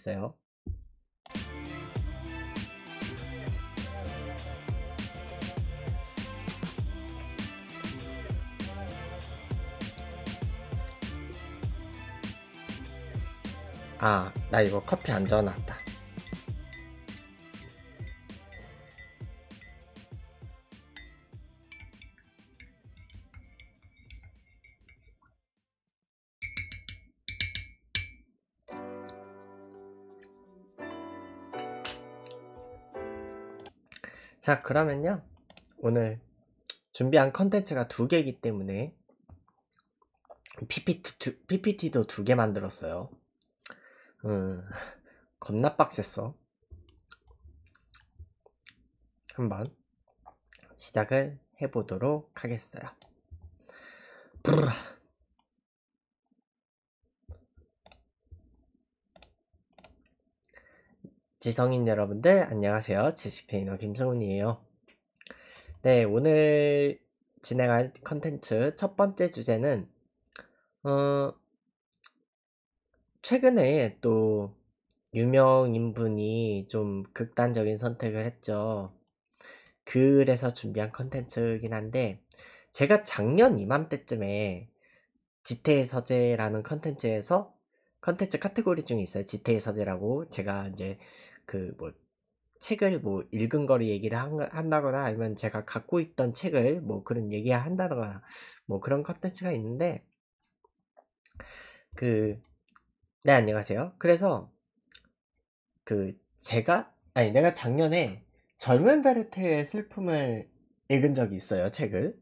있어요. 아, 나 이거 커피 안 전화 놨다 자 그러면요 오늘 준비한 컨텐츠가 두 개이기 때문에 PPT, PPT도 두 개 만들었어요 음, 겁나 빡셌어 한번 시작을 해보도록 하겠어요 브라. 지성인 여러분들 안녕하세요. 지식테이너 김성훈이에요. 네, 오늘 진행할 컨텐츠 첫 번째 주제는 어, 최근에 또 유명인 분이 좀 극단적인 선택을 했죠. 그래서 준비한 컨텐츠이긴 한데 제가 작년 이맘때쯤에 지태의 서재라는 컨텐츠에서 컨텐츠 카테고리 중에 있어요. 지태의 서재라고 제가 이제 그뭐 책을 뭐 읽은 거를 얘기를 한다거나 아니면 제가 갖고 있던 책을 뭐 그런 얘기 한다거나 뭐 그런 컨텐츠가 있는데 그 네 안녕하세요. 그래서 그 제가 아니 내가 작년에 젊은 베르테의 슬픔을 읽은 적이 있어요 책을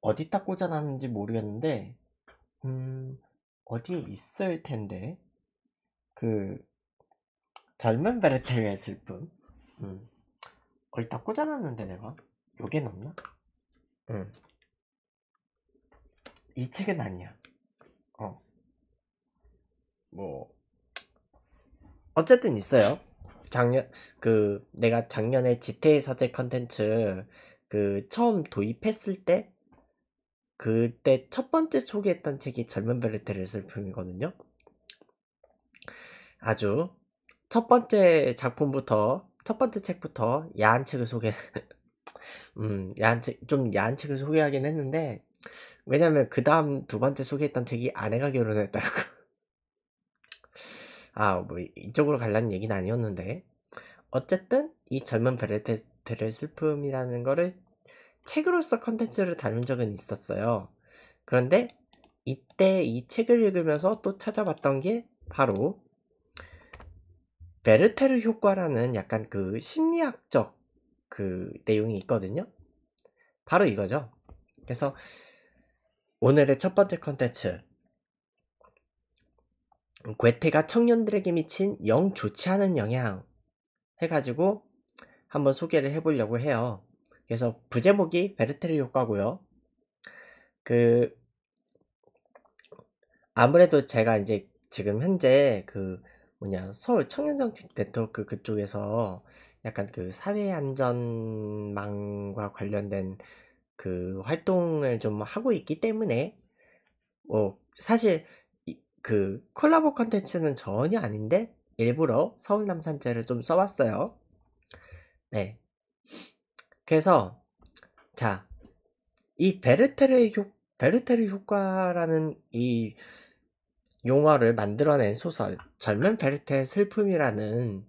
어디다 꽂아놨는지 모르겠는데 음 어디 에 있을 텐데 그 젊은 베르텔의 슬픔. 음. 거 얼다 꽂아놨는데 내가 요게 넘나? 응. 이 책은 아니야. 어. 뭐 어쨌든 있어요. 작년 그 내가 작년에 지태의 사제 컨텐츠 그 처음 도입했을 때 그때 첫 번째 소개했던 책이 젊은 베르텔의 슬픔이거든요. 아주 첫 번째 작품부터 첫 번째 책부터 야한 책을 소개 음 야한 책 좀 야한 책을 소개하긴 했는데 왜냐면 그 다음 두 번째 소개했던 책이 아내가 결혼했다고 아 뭐 이쪽으로 갈라는 얘기는 아니었는데 어쨌든 이 젊은 베레테스트의 슬픔이라는 거를 책으로서 컨텐츠를 다룬 적은 있었어요 그런데 이때 이 책을 읽으면서 또 찾아봤던 게 바로 베르테르 효과라는 약간 그 심리학적 그 내용이 있거든요. 바로 이거죠. 그래서 오늘의 첫 번째 컨텐츠 괴테가 청년들에게 미친 영 좋지 않은 영향 해가지고 한번 소개를 해보려고 해요. 그래서 부제목이 베르테르 효과고요. 그 아무래도 제가 이제 지금 현재 그 뭐냐 서울 청년정책 네트워크 그쪽에서 약간 그 사회안전망과 관련된 그 활동을 좀 하고 있기 때문에 뭐 사실 그 콜라보 컨텐츠는 전혀 아닌데 일부러 서울 남산제를 좀 써봤어요. 네. 그래서 자 이 베르테르 효 베르테르 효과라는 이 용화를 만들어낸 소설 절면페르트의 슬픔이라는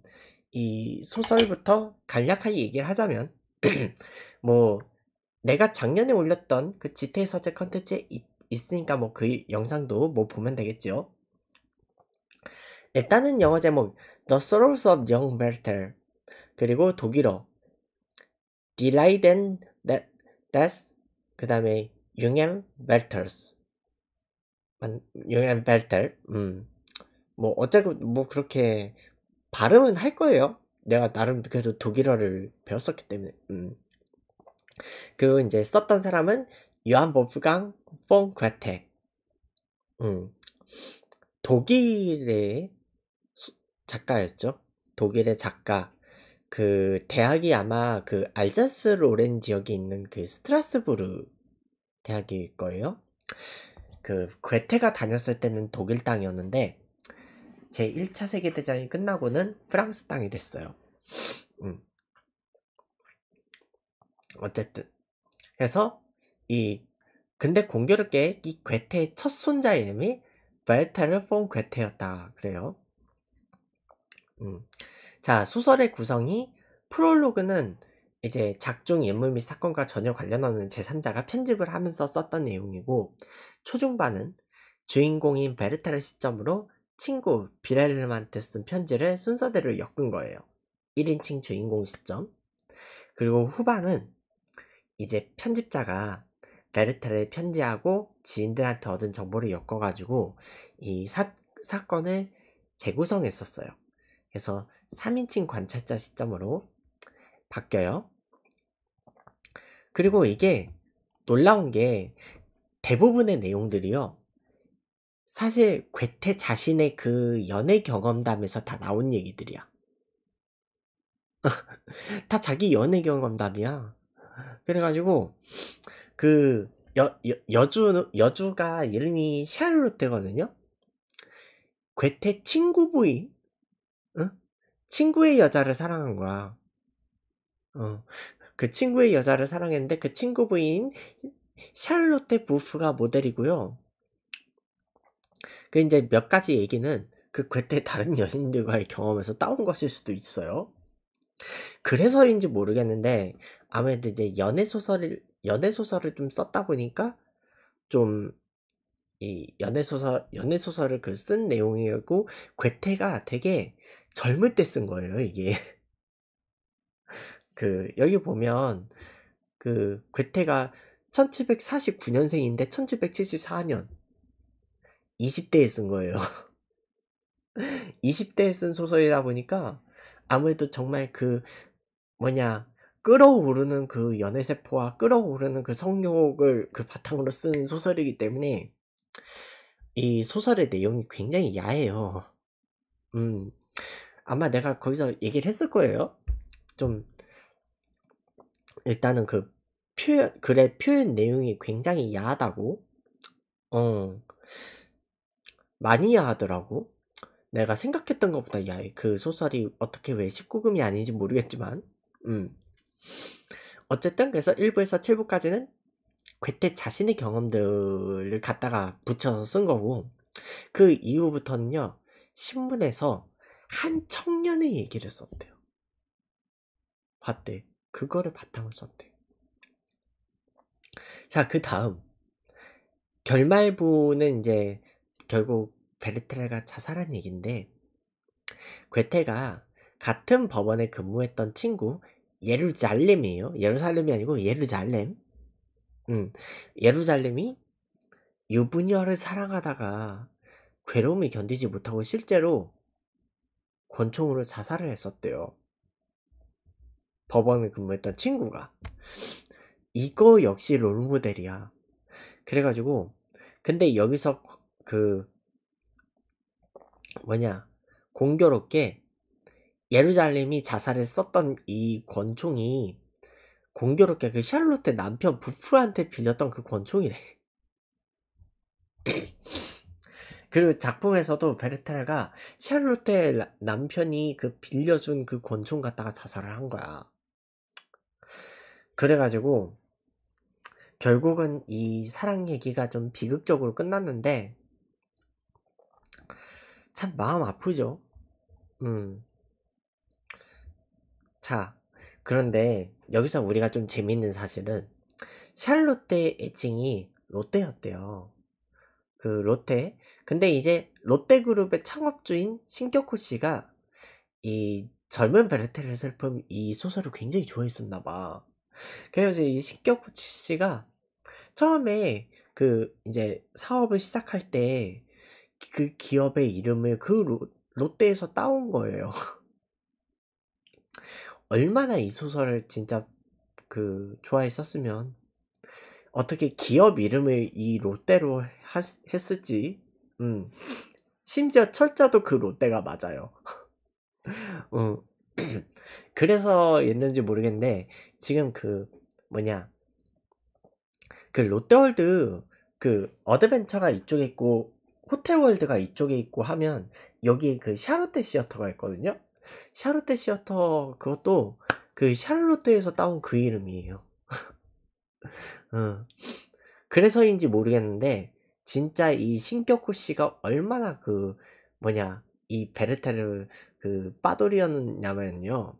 이 소설부터 간략하게 얘기를 하자면 뭐 내가 작년에 올렸던 그 지태 서재 컨텐츠에 있, 으니까뭐 그 영상도 뭐 보면 되겠죠 일단은 영어 제목 The Sorrows of Young b e r t e r 그리고 독일어 Delight and That h 그 다음에 Young and e r t e r s 요양 벨달 음. 뭐, 어차피, 뭐, 그렇게, 발음은 할 거예요. 내가 나름 그래도 독일어를 배웠었기 때문에, 음. 그, 이제 썼던 사람은, 요한 보프강 폰 그레테. 음. 독일의 작가였죠. 독일의 작가. 그, 대학이 아마 그, 알자스 로렌 지역에 있는 그 스트라스부르 대학일 거예요. 그 괴테가 다녔을 때는 독일 땅이었는데 제 1차 세계대전이 끝나고는 프랑스 땅이 됐어요. 음. 어쨌든 그래서 이 근데 공교롭게 이 괴테의 첫 손자 이름이 베르타르 폰 괴테였다 그래요. 음. 자 소설의 구성이 프롤로그는 이제 작중 인물 및 사건과 전혀 관련없는 제3자가 편집을 하면서 썼던 내용이고 초중반은 주인공인 베르타를 시점으로 친구 비렐름한테 쓴 편지를 순서대로 엮은 거예요. 1인칭 주인공 시점. 그리고 후반은 이제 편집자가 베르타를 편지하고 지인들한테 얻은 정보를 엮어가지고 이 사, 사건을 재구성했었어요. 그래서 3인칭 관찰자 시점으로 바뀌어요. 그리고 이게 놀라운 게 대부분의 내용들이요. 사실 괴테 자신의 그 연애 경험담에서 다 나온 얘기들이야. 다 자기 연애 경험담이야. 그래가지고 그 여, 여, 여주 여주가 이름이 샤를롯데거든요. 괴테 친구 부인, 응? 친구의 여자를 사랑한 거야. 어. 그 친구의 여자를 사랑했는데 그 친구 부인 샬롯의 부프가 모델이고요. 그 이제 몇 가지 얘기는 그 그때 다른 연인들과의 경험에서 따온 것일 수도 있어요. 그래서인지 모르겠는데 아무래도 이제 연애 소설을 연애 소설을 좀 썼다 보니까 좀 이 연애 소설 연애 소설을 그쓴 내용이고 었 괴테가 되게 젊을 때 쓴 거예요 이게 그 여기 보면 그 괴테가 1749년생인데 1774년 20대에 쓴 거예요. 20대에 쓴 소설이다 보니까 아무래도 정말 그 뭐냐 끌어오르는 그 연애세포와 끌어오르는 그 성욕을 그 바탕으로 쓴 소설이기 때문에 이 소설의 내용이 굉장히 야해요. 음, 아마 내가 거기서 얘기를 했을 거예요. 좀 일단은 그 표현 글의 표현 내용이 굉장히 야하다고 어 많이 야하더라고 내가 생각했던 것보다 야해 그 소설이 어떻게 왜 19금이 아닌지 모르겠지만 음 어쨌든 그래서 1부에서 7부까지는 괴테 자신의 경험들을 갖다가 붙여서 쓴 거고 그 이후부터는요 신문에서 한 청년의 얘기를 썼대요 봤대 그거를 바탕으로 썼대. 자, 그 다음. 결말부는 이제 결국 베르테르가 자살한 얘긴데 괴테가 같은 법원에 근무했던 친구, 예루살렘이에요. 예루살렘이 아니고 예루살렘. 음, 예루살렘이 유부녀를 사랑하다가 괴로움이 견디지 못하고 실제로 권총으로 자살을 했었대요. 법원에 근무했던 친구가 이거 역시 롤모델이야 그래가지고 근데 여기서 그 뭐냐 공교롭게 예루살렘이 자살을 썼던 이 권총이 공교롭게 그 샬롯의 남편 부프한테 빌렸던 그 권총이래 그리고 작품에서도 베르텔가 샬롯의 남편이 그 빌려준 그 권총 갖다가 자살을 한 거야 그래가지고 결국은 이 사랑 얘기가 좀 비극적으로 끝났는데 참 마음 아프죠. 음. 자, 그런데 여기서 우리가 좀 재밌는 사실은 샬롯의 애칭이 롯데였대요. 그 롯데. 근데 이제 롯데그룹의 창업주인 신격호 씨가 이 젊은 베르텔의 슬픔 이 소설을 굉장히 좋아했었나 봐. 그래서 이 신격 호치 씨가 처음에 그 이제 사업을 시작할 때 그 기업의 이름을 그 롯, 데에서 따온 거예요. 얼마나 이 소설을 진짜 그 좋아했었으면 어떻게 기업 이름을 이 롯데로 하, 했을지 음. 심지어 철자도 그 롯데가 맞아요. 어, 그래서 였는지 모르겠는데 지금 그 뭐냐 그 롯데월드 그 어드벤처가 이쪽에 있고 호텔월드가 이쪽에 있고 하면 여기 그 샤롯데 시어터가 있거든요 샤롯데 시어터 그것도 그 샬롯데에서 따온 그 이름이에요 어. 그래서인지 모르겠는데 진짜 이 신격호 씨가 얼마나 그 뭐냐 이 베르타를 그 빠돌이였냐면요.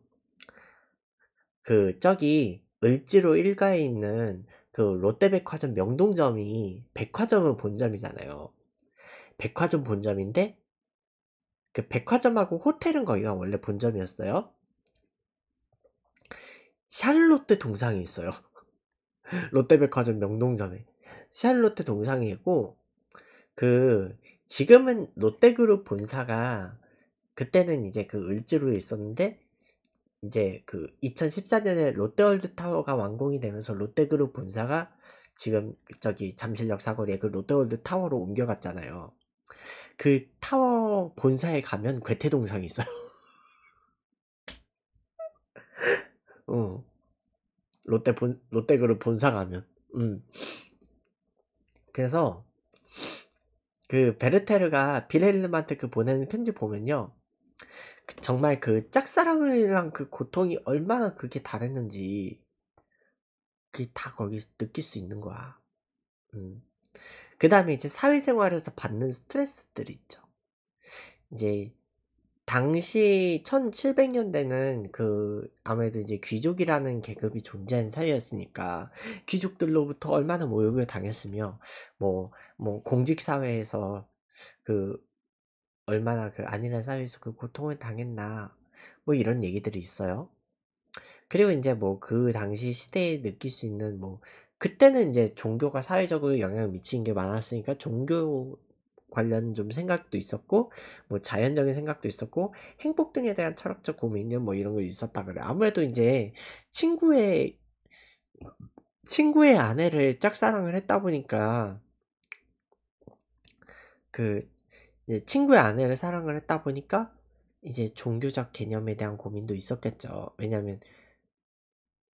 그 저기 을지로 1가에 있는 그 롯데백화점 명동점이 백화점은 본점이잖아요. 백화점 본점인데 그 백화점하고 호텔은 거기가 원래 본점이었어요. 샬롯데 동상이 있어요. 롯데백화점 명동점에 샬롯데 동상이 있고 그 지금은 롯데그룹 본사가 그때는 이제 그 을지로에 있었는데 이제 그 2014년에 롯데월드 타워가 완공이 되면서 롯데그룹 본사가 지금 저기 잠실역 사거리에 그 롯데월드 타워로 옮겨갔잖아요. 그 타워 본사에 가면 괴태동상이 있어요. 어. 롯데 본, 롯데그룹 본사 가면. 음. 그래서 그 베르테르가 비렐름한테 그 보내는 편지 보면요. 그 정말 그 짝사랑이랑 그 고통이 얼마나 그게 다르는지 그게 다 거기서 느낄 수 있는 거야. 음. 그 다음에 이제 사회생활에서 받는 스트레스들이 있죠. 이제 당시 1700년대는 그 아무래도 이제 귀족이라는 계급이 존재한 사회였으니까 귀족들로부터 얼마나 모욕을 당했으며 뭐 뭐 공직 사회에서 그 얼마나 그 안일한 사회에서 그 고통을 당했나 뭐 이런 얘기들이 있어요. 그리고 이제 뭐 그 당시 시대에 느낄 수 있는 뭐 그때는 이제 종교가 사회적으로 영향을 미친 게 많았으니까 종교 관련 좀 생각도 있었고 뭐 자연적인 생각도 있었고 행복 등에 대한 철학적 고민은 뭐 이런 거 있었다 그래 아무래도 이제 친구의 친구의 아내를 짝사랑을 했다 보니까 그 친구의 아내를 사랑을 했다 보니까 이제 종교적 개념에 대한 고민도 있었겠죠. 왜냐면 하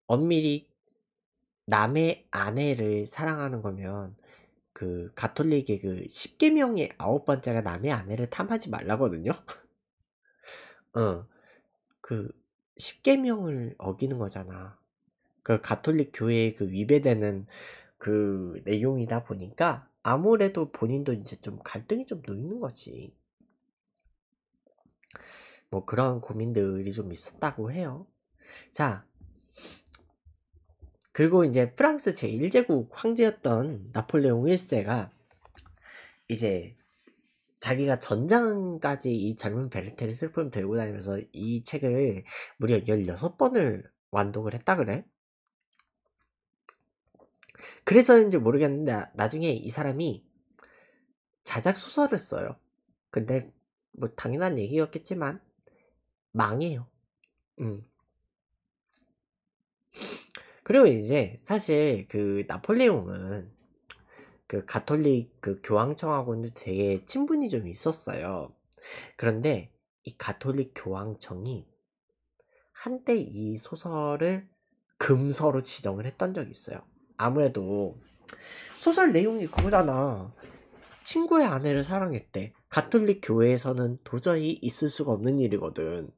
엄밀히 남의 아내를 사랑하는 거면 그 가톨릭의 그 10계명의 아홉 번째가 남의 아내를 탐하지 말라거든요. 어. 그 10계명을 어기는 거잖아. 그 가톨릭 교회의 그 위배되는 그 내용이다 보니까 아무래도 본인도 이제 좀 갈등이 좀 놓이는 거지. 뭐 그런 고민들이 좀 있었다고 해요. 자, 그리고 이제 프랑스 제1제국 황제였던 나폴레옹 1세가 이제 자기가 전장까지 이 젊은 베르테를 슬픔 들고 다니면서 이 책을 무려 16번을 완독을 했다 그래? 그래서인지 모르겠는데 나중에 이 사람이 자작 소설을 써요. 근데 뭐 당연한 얘기였겠지만 망해요. 음. 그리고 이제 사실 그 나폴레옹은 그 가톨릭 그 교황청하고는 되게 친분이 좀 있었어요. 그런데 이 가톨릭 교황청이 한때 이 소설을 금서로 지정을 했던 적이 있어요. 아무래도 소설 내용이 그거잖아. 친구의 아내를 사랑했대. 가톨릭 교회에서는 도저히 있을 수가 없는 일이거든.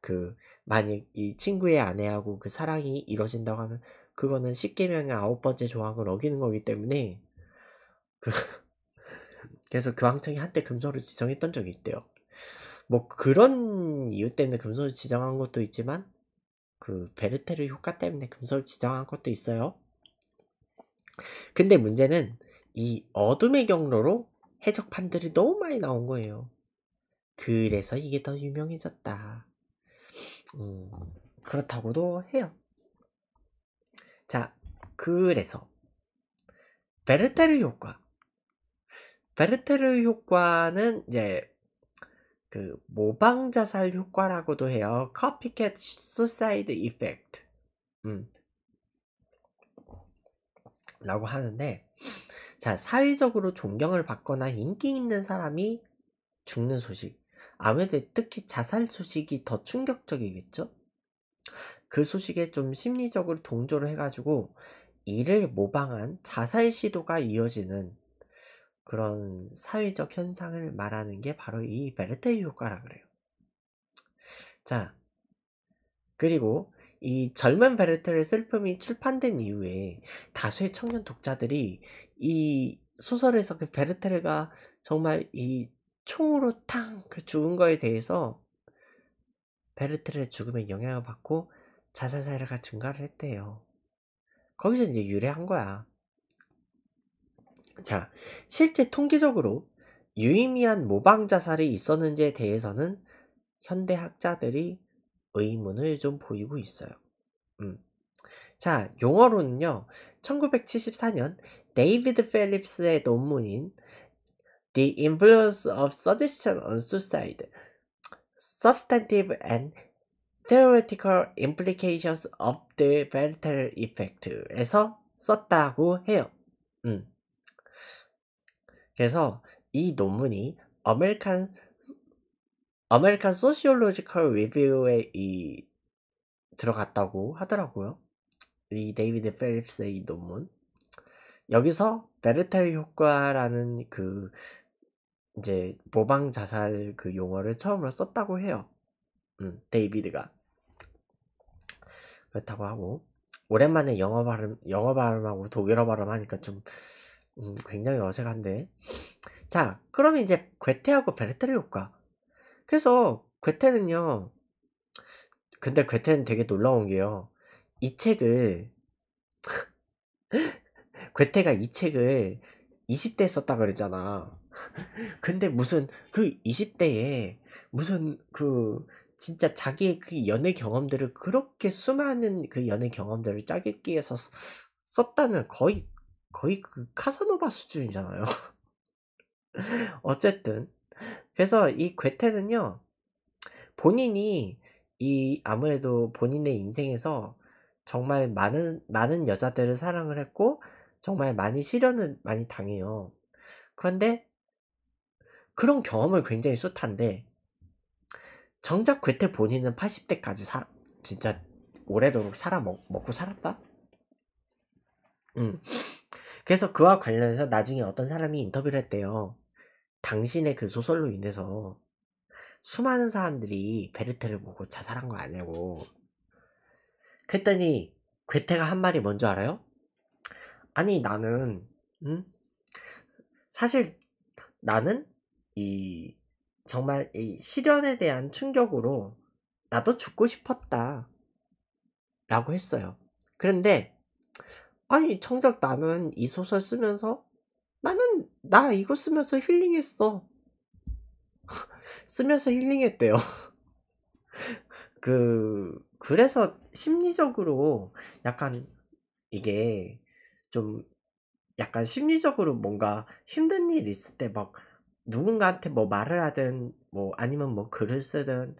그 만약 이 친구의 아내하고 그 사랑이 이뤄진다고 하면 그거는 10개명의 아홉 번째 조항을 어기는 거기 때문에 그 그래서 교황청이 한때 금서를 지정했던 적이 있대요. 뭐 그런 이유 때문에 금서를 지정한 것도 있지만 그 베르테르 효과 때문에 금서를 지정한 것도 있어요. 근데 문제는 이 어둠의 경로로 해적판들이 너무 많이 나온 거예요. 그래서 이게 더 유명해졌다. 음, 그렇다고도 해요. 자, 그래서 베르테르 효과. 베르테르 효과는 이제 그 모방 자살 효과라고도 해요. 커피캣 수사이드 이펙트. 음. 라고 하는데 자 사회적으로 존경을 받거나 인기 있는 사람이 죽는 소식 아무래도 특히 자살 소식이 더 충격적이겠죠 그 소식에 좀 심리적으로 동조를 해가지고 이를 모방한 자살 시도가 이어지는 그런 사회적 현상을 말하는 게 바로 이 베르테이 효과라 그래요 자 그리고 이 젊은 베르텔의 슬픔이 출판된 이후에 다수의 청년 독자들이 이 소설에서 그 베르테르가 정말 이 총으로 탕그 죽은 거에 대해서 베르테르의 죽음에 영향을 받고 자살 사례가 증가를 했대요. 거기서 이제 유래한 거야. 자, 실제 통계적으로 유의미한 모방 자살이 있었는지에 대해서는 현대 학자들이 의문을 좀 보이고 있어요. 음. 자, 용어로는요. 1974년 데이비드 펠립스의 논문인 The Influence of Suggestion on Suicide, Substantive and Theoretical Implications of the Parental Effect에서 썼다고 해요. 음. 그래서 이 논문이 아메리칸 아메리칸 소시올로지컬 리뷰에 이 들어갔다고 하더라고요. 이 데이비드 펠립스의 논문. 여기서 베르텔 효과라는 그 이제 모방 자살 그 용어를 처음으로 썼다고 해요. 음, 데이비드가 그렇다고 하고 오랜만에 영어 발음 영어 발음하고 독일어 발음하니까 좀 음, 굉장히 어색한데 자 그럼 이제 괴테하고 베르텔 효과 그래서 괴테는요. 근데 괴테는 되게 놀라운 게요. 이 책을 괴테가 이 책을 20대에 썼다 그랬잖아. 근데 무슨 그 20대에 무슨 그 진짜 자기의 그 연애 경험들을 그렇게 수많은 그 연애 경험들을 짜깁기 에서 썼다면 거의 거의 그 카사노바 수준이잖아요. 어쨌든 그래서 이 괴테는요, 본인이 이 아무래도 본인의 인생에서 정말 많은 많은 여자들을 사랑을 했고 정말 많이 시련을 많이 당해요. 그런데 그런 경험을 굉장히 숱한데 정작 괴테 본인은 80대까지 사, 진짜 오래도록 살아 먹, 먹고 살았다. 음. 그래서 그와 관련해서 나중에 어떤 사람이 인터뷰를 했대요. 당신의 그 소설로 인해서 수많은 사람들이 베르테를 보고 자살한 거 아니냐고. 그랬더니 괴테가 한 말이 뭔 줄 알아요? 아니 나는 음? 사실 나는 이 정말 이 실현에 대한 충격으로 나도 죽고 싶었다 라고 했어요. 그런데 아니 정작 나는 이 소설 쓰면서 나는 나 이거 쓰면서 힐링했어. 쓰면서 힐링했대요. 그 그래서 심리적으로 약간 이게 좀 약간 심리적으로 뭔가 힘든 일 있을 때 막 누군가한테 뭐 말을 하든 뭐 아니면 뭐 글을 쓰든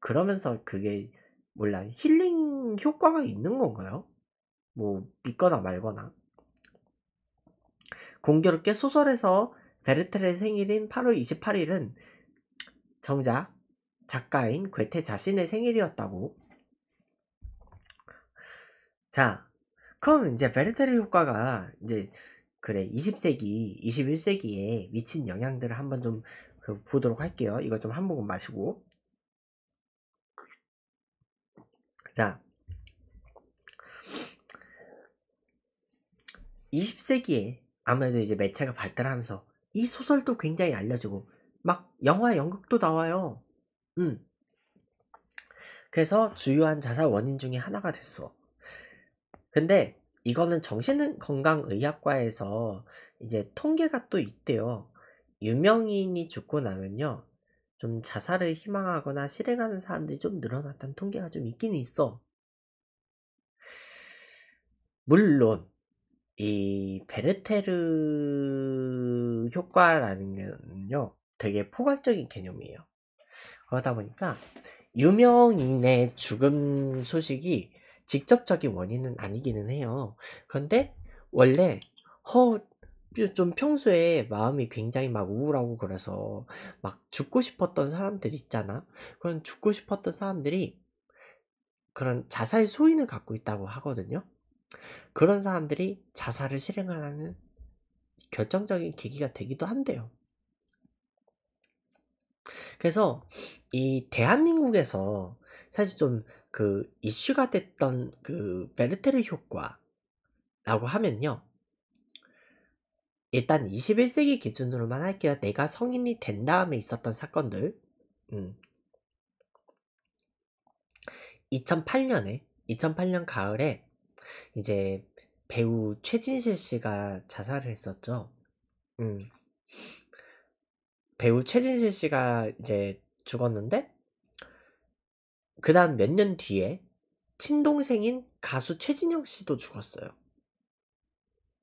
그러면서 그게 몰라 힐링 효과가 있는 건가요? 뭐 믿거나 말거나 공교롭게 소설에서 베르테르의 생일인 8월 28일은 정작 작가인 괴테 자신의 생일이었다고. 자, 그럼 이제 베르테르 효과가 이제 그래 20세기, 21세기에 미친 영향들을 한번 좀 그 보도록 할게요. 이거 좀한 모금 마시고. 자, 20세기에 아무래도 이제 매체가 발달하면서 이 소설도 굉장히 알려지고 막 영화 연극도 나와요. 음. 그래서 주요한 자살 원인 중에 하나가 됐어. 근데 이거는 정신건강의학과에서 이제 통계가 또 있대요. 유명인이 죽고 나면요. 좀 자살을 희망하거나 실행하는 사람들이 좀 늘어났다는 통계가 좀 있긴 있어. 물론 이 베르테르 효과라는 게요 되게 포괄적인 개념이에요. 그러다 보니까 유명인의 죽음 소식이 직접적인 원인은 아니기는 해요. 그런데 원래 허, 좀 평소에 마음이 굉장히 막 우울하고 그래서 막 죽고 싶었던 사람들 있잖아. 그런 죽고 싶었던 사람들이 그런 자살 소인을 갖고 있다고 하거든요. 그런 사람들이 자살을 실행하는 결정적인 계기가 되기도 한대요. 그래서 이 대한민국에서 사실 좀 그 이슈가 됐던 그 베르테르 효과라고 하면요. 일단 21세기 기준으로만 할게요. 내가 성인이 된 다음에 있었던 사건들. 음. 2008년에 2008년 가을에 이제 배우 최진실 씨가 자살을 했었죠. 음. 배우 최진실 씨가 이제 죽었는데 그 다음 몇 년 뒤에 친동생인 가수 최진영 씨도 죽었어요.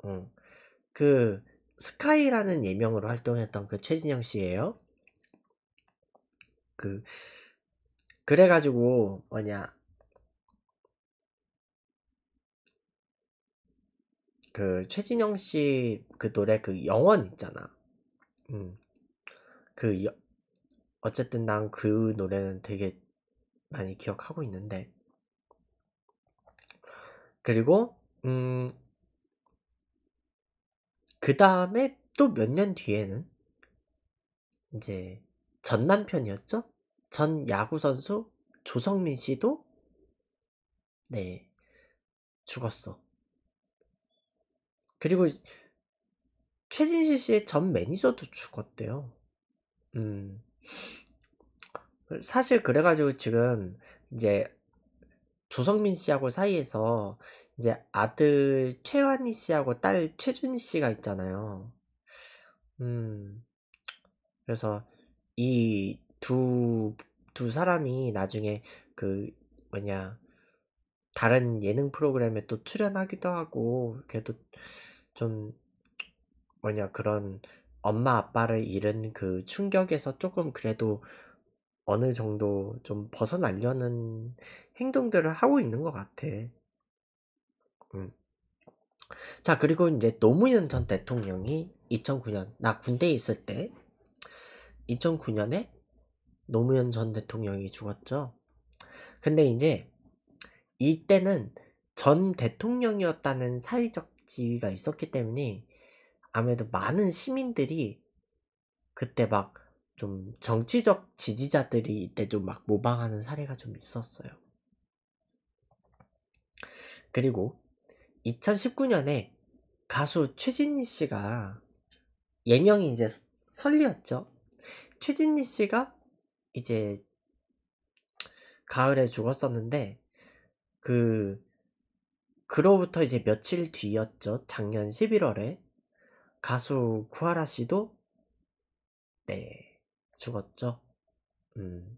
음. 그 스카이라는 예명으로 활동했던 그 최진영 씨예요. 그 그래가지고 뭐냐 그 최진영 씨 그 노래 그 영원 있잖아. 음. 그 어쨌든 난 그 노래는 되게 많이 기억하고 있는데. 그리고 음. 그 다음에 또 몇 년 뒤에는 이제 전 남편이었죠? 전 야구 선수 조성민 씨도 네 죽었어. 그리고 최진실 씨의 전 매니저도 죽었대요. 음. 사실 그래가지고 지금 이제 조성민 씨하고 사이에서 이제 아들 최환희 씨하고 딸 최준희 씨가 있잖아요. 음. 그래서 이 두 두 사람이 나중에 그 뭐냐 다른 예능 프로그램에 또 출연하기도 하고 그래도 좀 뭐냐 그런 엄마 아빠를 잃은 그 충격에서 조금 그래도 어느 정도 좀 벗어나려는 행동들을 하고 있는 것 같아. 음. 자 그리고 이제 노무현 전 대통령이 2009년 나 군대에 있을 때 2009년에 노무현 전 대통령이 죽었죠. 근데 이제 이때는 전 대통령이었다는 사회적 지위가 있었기 때문에 아무래도 많은 시민들이 그때 막 좀 정치적 지지자들이 이때 좀 막 모방하는 사례가 좀 있었어요. 그리고 2019년에 가수 최진희 씨가 예명이 이제 설리였죠. 최진희 씨가 이제 가을에 죽었었는데 그 그로부터 이제 며칠 뒤였죠. 작년 11월에 가수 쿠아라 씨도 네 죽었죠. 음.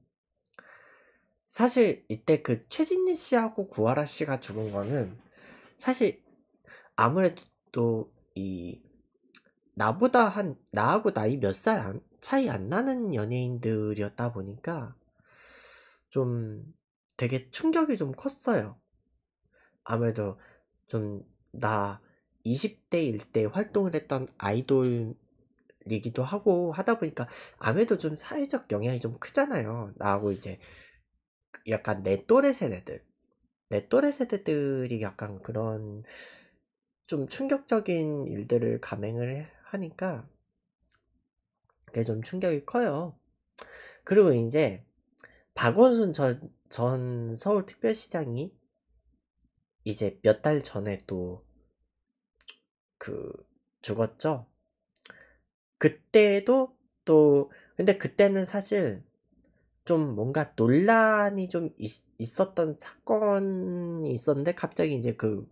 사실 이때 그 최진희 씨하고 구하라 씨가 죽은 거는 사실 아무래도 이 나보다 한 나하고 나이 몇 살 차이 안 나는 연예인들이었다 보니까 좀 되게 충격이 좀 컸어요. 아무래도 좀 나 20대일 때 활동을 했던 아이돌이기도 하고 하다 보니까 아무래도 좀 사회적 영향이 좀 크잖아요. 나하고 이제 약간 내 또래 세대들, 내 또래 세대들이 약간 그런 좀 충격적인 일들을 감행을 하니까 그게 좀 충격이 커요. 그리고 이제 박원순 전전 서울특별시장이 이제 몇 달 전에 또 그 죽었죠. 그때도 또 근데 그때는 사실 좀 뭔가 논란이 좀 있, 있었던 사건이 있었는데 갑자기 이제 그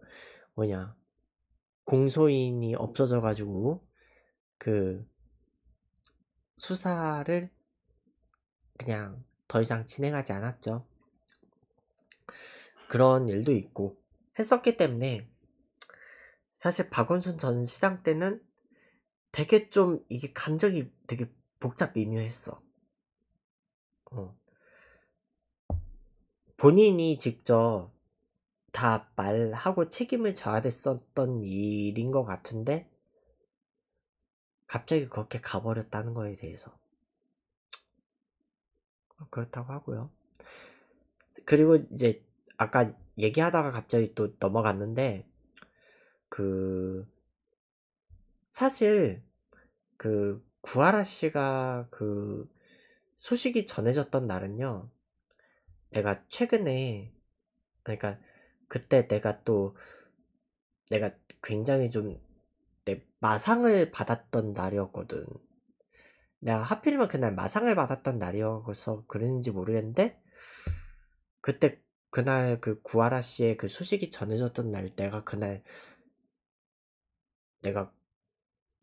뭐냐 공소인이 없어져 가지고 그 수사를 그냥 더 이상 진행하지 않았죠. 그런 일도 있고 했었기 때문에 사실 박원순 전 시장 때는 되게 좀 이게 감정이 되게 복잡 미묘했어. 어. 본인이 직접 다 말하고 책임을 져야 됐었던 일인 것 같은데 갑자기 그렇게 가버렸다는 거에 대해서 그렇다고 하고요. 그리고 이제 아까 얘기하다가 갑자기 또 넘어갔는데 그 사실 그 구하라 씨가 그 소식이 전해졌던 날은요. 내가 최근에 그러니까 그때 내가 또 내가 굉장히 좀내 마상을 받았던 날이었거든. 내가 하필이면 그날 마상을 받았던 날이어서 그랬는지 모르겠는데 그때 그날 그 구하라 씨의 그 소식이 전해졌던 날 내가 그날 내가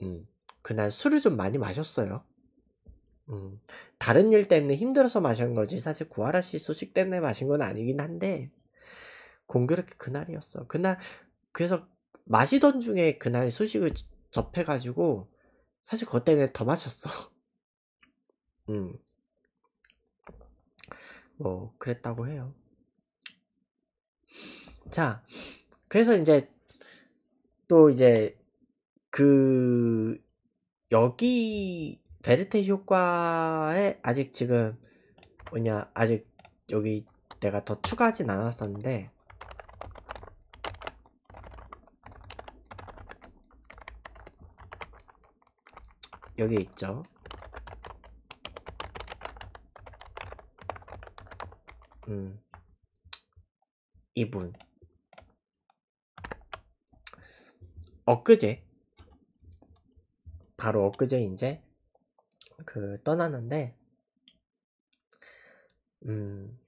음 그날 술을 좀 많이 마셨어요. 음 다른 일 때문에 힘들어서 마신 거지 사실 구하라 씨 소식 때문에 마신 건 아니긴 한데 공교롭게 그날이었어. 그날 그래서 마시던 중에 그날 소식을 접해가지고 사실 그것 때문에 더 마셨어. 음. 뭐 그랬다고 해요. 자, 그래서 이제 또 이제 그 여기 베르테 효과에 아직 지금 뭐냐 아직 여기 내가 더 추가하진 않았었는데 여기 있죠 음 이분 엊그제 바로 엊그제 이제 그 떠나는데 음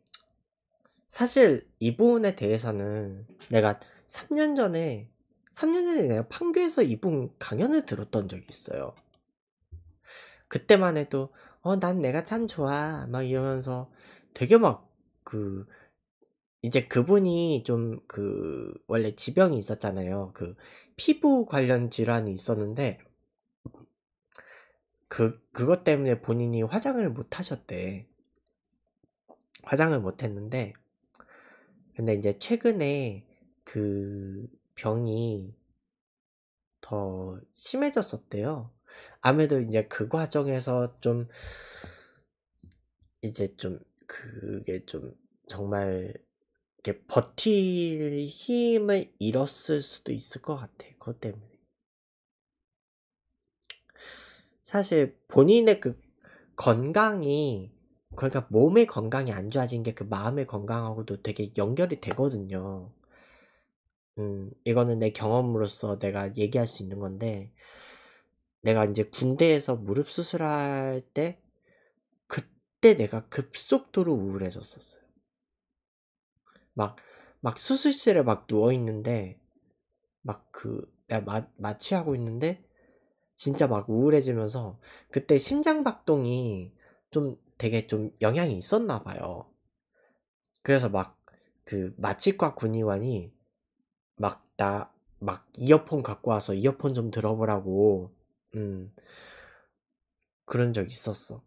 사실 이분에 대해서는 내가 3년 전에 3년 전에 내가 판교에서 이분 강연을 들었던 적이 있어요. 그때만 해도 어 난 내가 참 좋아 막 이러면서 되게 막그 이제 그분이 좀 그 원래 지병이 있었잖아요. 그 피부 관련 질환이 있었는데 그 그것 때문에 본인이 화장을 못 하셨대. 화장을 못 했는데 근데 이제 최근에 그 병이 더 심해졌었대요. 아무래도 이제 그 과정에서 좀 이제 좀 그게 좀 정말 이렇게 버틸 힘을 잃었을 수도 있을 것 같아. 그것 때문에. 사실 본인의 그 건강이 그러니까 몸의 건강이 안 좋아진 게 그 마음의 건강하고도 되게 연결이 되거든요. 음, 이거는 내 경험으로서 내가 얘기할 수 있는 건데 내가 이제 군대에서 무릎 수술할 때 그때 내가 급속도로 우울해졌었어요. 막, 막 수술실에 막 누워있는데, 막 그, 내가 마, 취하고 있는데, 진짜 막 우울해지면서, 그때 심장박동이 좀 되게 좀 영향이 있었나 봐요. 그래서 막, 그, 마취과 군의관이, 막, 나, 막, 이어폰 갖고 와서 이어폰 좀 들어보라고, 음, 그런 적 있었어.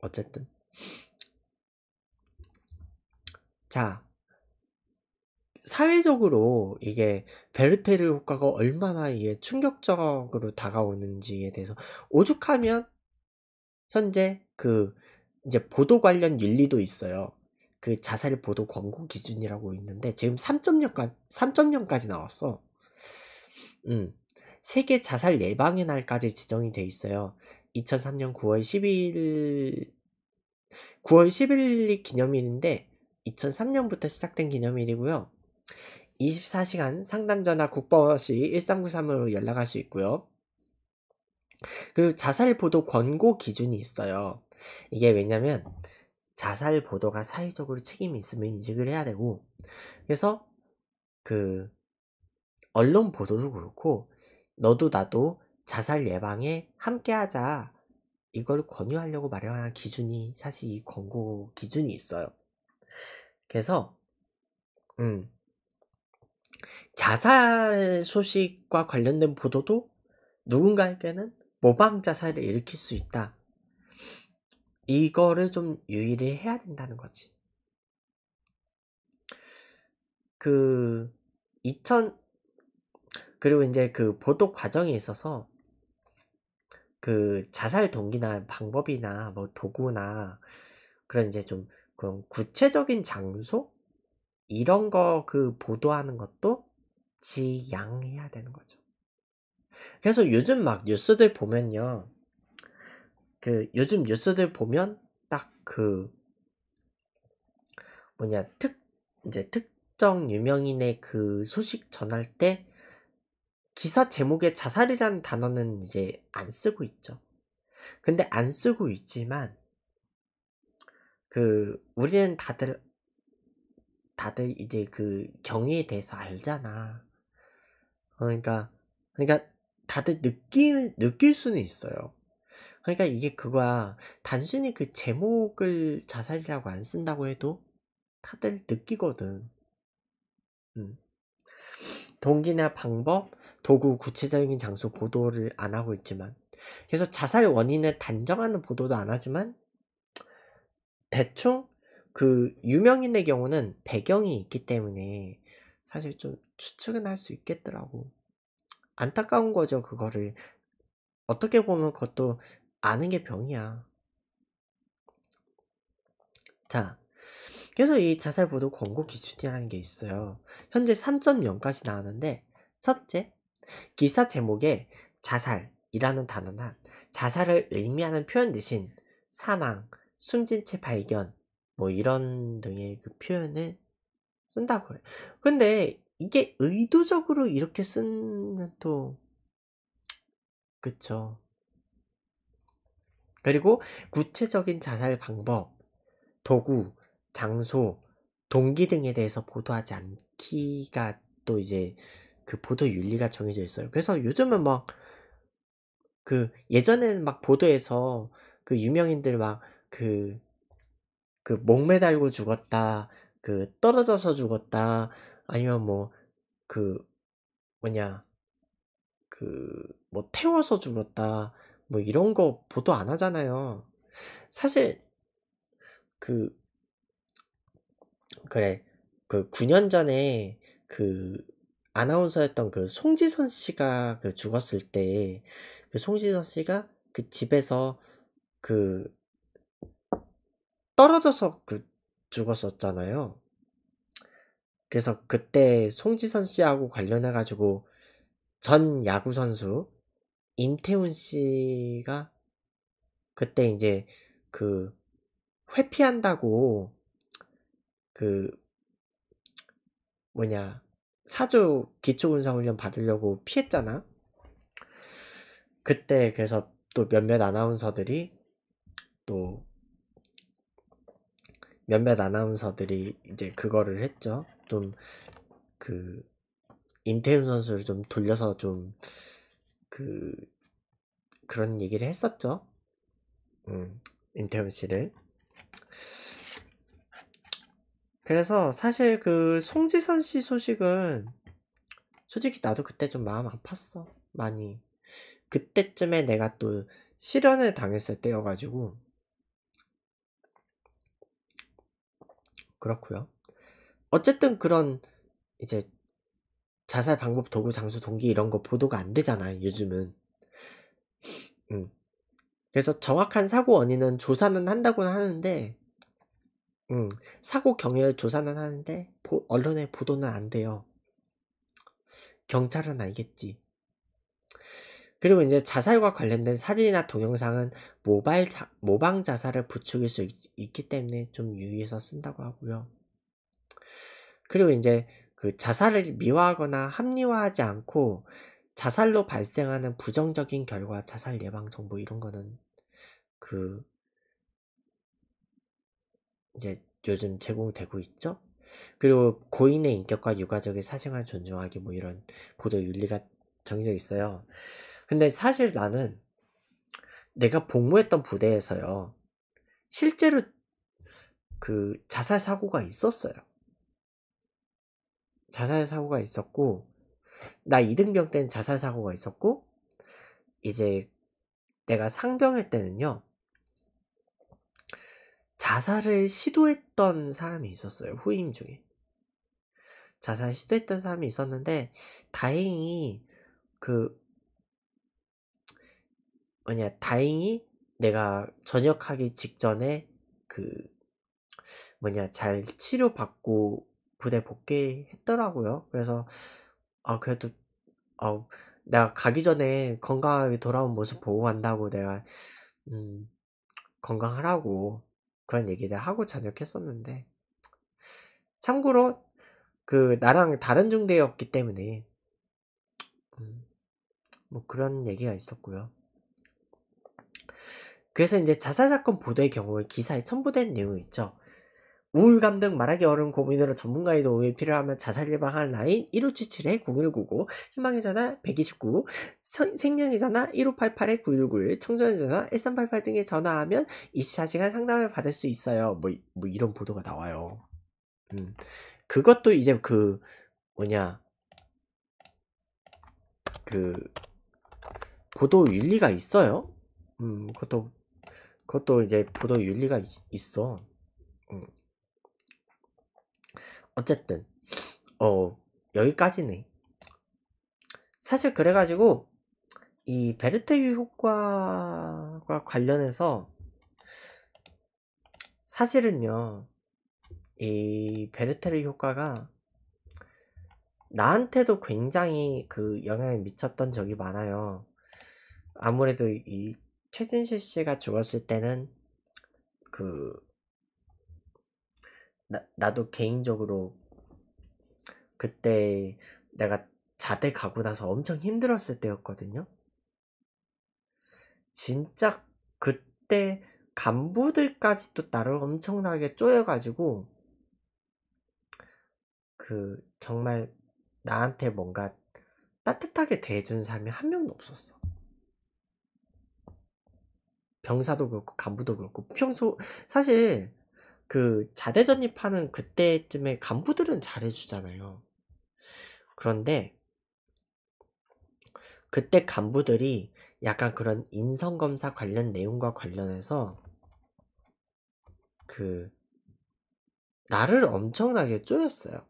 어쨌든. 자, 사회적으로 이게 베르테르 효과가 얼마나 이게 충격적으로 다가오는지에 대해서 오죽하면 현재 그 이제 보도 관련 윤리도 있어요. 그 자살 보도 권고 기준이라고 있는데 지금 3.0까지 3.0까지 나왔어. 음. 세계 자살 예방의 날까지 지정이 돼 있어요. 2003년 9월 10일 9월 11일이 기념일인데 2003년부터 시작된 기념일이고요. 24시간 상담 전화 국번시 1393으로 연락할 수 있고요. 그리고 자살 보도 권고 기준이 있어요. 이게 왜냐면 자살 보도가 사회적으로 책임이 있으면 인식을 해야 되고 그래서 그 언론 보도도 그렇고 너도 나도 자살 예방에 함께하자 이걸 권유하려고 마련한 기준이 사실 이 권고 기준이 있어요. 그래서 음, 자살 소식과 관련된 보도도 누군가에게는 모방 자살을 일으킬 수 있다. 이거를 좀 유의를 해야 된다는 거지. 그 2000, 그리고 이제 그 보도 과정에 있어서 그 자살 동기나 방법이나 뭐 도구나 그런 이제 좀 그런 구체적인 장소 이런 거 그 보도하는 것도 지양해야 되는 거죠. 그래서 요즘 막 뉴스들 보면요. 그 요즘 뉴스들 보면 딱 그 뭐냐 특 이제 특정 유명인의 그 소식 전할 때 기사 제목에 자살이라는 단어는 이제 안 쓰고 있죠. 근데 안 쓰고 있지만 그 우리는 다들 다들 이제 그 경위에 대해서 알잖아. 그러니까 그러니까 다들 느낄 느낄 수는 있어요. 그러니까 이게 그거야. 단순히 그 제목을 자살이라고 안 쓴다고 해도 다들 느끼거든. 음. 동기나 방법, 도구, 구체적인 장소 보도를 안 하고 있지만 그래서 자살 원인을 단정하는 보도도 안 하지만 대충 그 유명인의 경우는 배경이 있기 때문에 사실 좀 추측은 할 수 있겠더라고. 안타까운 거죠, 그거를. 어떻게 보면 그것도 아는 게 병이야. 자, 그래서 이 자살보도 권고 기준이라는 게 있어요. 현재 3.0까지 나왔는데, 첫째, 기사 제목에 자살이라는 단어나 자살을 의미하는 표현 대신 사망, 숨진 채 발견 뭐 이런 등의 그 표현을 쓴다고 해요. 근데 이게 의도적으로 이렇게 쓰는 또 그쵸. 그리고 구체적인 자살 방법, 도구, 장소, 동기 등에 대해서 보도하지 않기가 또 이제 그 보도 윤리가 정해져 있어요. 그래서 요즘은 막 그 예전에는 막 보도에서 그 유명인들 막 그, 그 목매달고 죽었다, 그 떨어져서 죽었다, 아니면 뭐, 그, 뭐냐, 그, 뭐 태워서 죽었다, 뭐 이런 거 보도 안 하잖아요. 사실, 그, 그래, 그 9년 전에 그 아나운서였던 그 송지선 씨가 그 죽었을 때, 그 송지선 씨가 그 집에서 그 떨어져서 그 죽었었잖아요. 그래서 그때 송지선 씨하고 관련해 가지고 전 야구 선수 임태훈 씨가 그때 이제 그 회피한다고 그 뭐냐 사주 기초군사훈련 받으려고 피했잖아. 그때 그래서 또 몇몇 아나운서들이 또 몇몇 아나운서들이 이제 그거를 했죠. 좀 그 임태훈 선수를 좀 돌려서 좀 그 그런 얘기를 했었죠. 음, 임태훈 씨를. 그래서 사실 그 송지선 씨 소식은 솔직히 나도 그때 좀 마음 아팠어. 많이. 그때쯤에 내가 또 실현을 당했을 때여가지고 그렇고요. 어쨌든 그런 이제 자살 방법, 도구, 장수, 동기 이런 거 보도가 안 되잖아요, 요즘은. 음. 그래서 정확한 사고 원인은 조사는 한다고는 하는데, 음, 사고 경위를 조사는 하는데, 보, 언론에 보도는 안 돼요. 경찰은 알겠지. 그리고 이제 자살과 관련된 사진이나 동영상은 모발 자, 모방 자살을 부추길 수 있, 기 때문에 좀 유의해서 쓴다고 하고요. 그리고 이제 그 자살을 미화하거나 합리화하지 않고 자살로 발생하는 부정적인 결과, 자살 예방 정보 이런 거는 그 이제 요즘 제공되고 있죠. 그리고 고인의 인격과 유가족의 사생활 존중하기 뭐 이런 보도 윤리가 정해져 있어요. 근데 사실 나는 내가 복무했던 부대에서요. 실제로 그 자살 사고가 있었어요. 자살 사고가 있었고 나2등병 때는 자살 사고가 있었고 이제 내가 상병일 때는요. 자살을 시도했던 사람이 있었어요. 후임 중에. 자살 시도했던 사람이 있었는데 다행히 그 뭐냐 다행히 내가 전역하기 직전에 그 뭐냐 잘 치료받고 부대 복귀했더라고요. 그래서 아 그래도 아 내가 가기 전에 건강하게 돌아온 모습 보고 간다고 내가 음 건강하라고 그런 얘기를 하고 전역했었는데 참고로 그 나랑 다른 중대였기 때문에 음, 뭐 그런 얘기가 있었고요. 그래서 이제 자살사건 보도의 경우에 기사에 첨부된 내용이 있죠. 우울감 등 말하기 어려운 고민으로 전문가의 도움이 필요하면 자살 예방할 라인 1577-0199, 희망의 전화 129, 성, 생명의 전화 1588-9191, 청소년 전화 1388 등에 전화하면 24시간 상담을 받을 수 있어요. 뭐, 뭐 이런 보도가 나와요. 음. 그것도 이제 그, 뭐냐, 그, 보도 윤리가 있어요. 음, 그것도 그것도 이제 보도 윤리가 있, 있어. 음. 어쨌든 어 여기까지네. 사실 그래가지고 이 베르테유 효과와 관련해서 사실은요 이 베르테르 효과가 나한테도 굉장히 그 영향을 미쳤던 적이 많아요. 아무래도 이 최진실 씨가 죽었을 때는 그 나, 나도 개인적으로 그때 내가 자대 가고 나서 엄청 힘들었을 때였거든요. 진짜 그때 간부들까지 또 나를 엄청나게 쪼여가지고 그 정말 나한테 뭔가 따뜻하게 대해준 사람이 한 명도 없었어. 병사도 그렇고 간부도 그렇고 평소 사실 그 자대 전입하는 그때쯤에 간부들은 잘해주잖아요. 그런데 그때 간부들이 약간 그런 인성검사 관련 내용과 관련해서 그 나를 엄청나게 쪼였어요.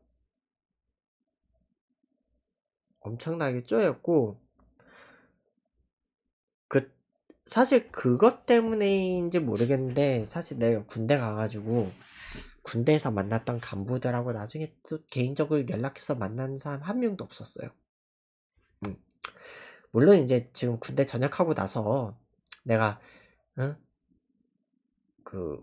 엄청나게 쪼였고 사실 그것 때문에인지 모르겠는데 사실 내가 군대 가가지고 군대에서 만났던 간부들하고 나중에 또 개인적으로 연락해서 만난 사람 한 명도 없었어요. 음. 물론 이제 지금 군대 전역하고 나서 내가 응? 그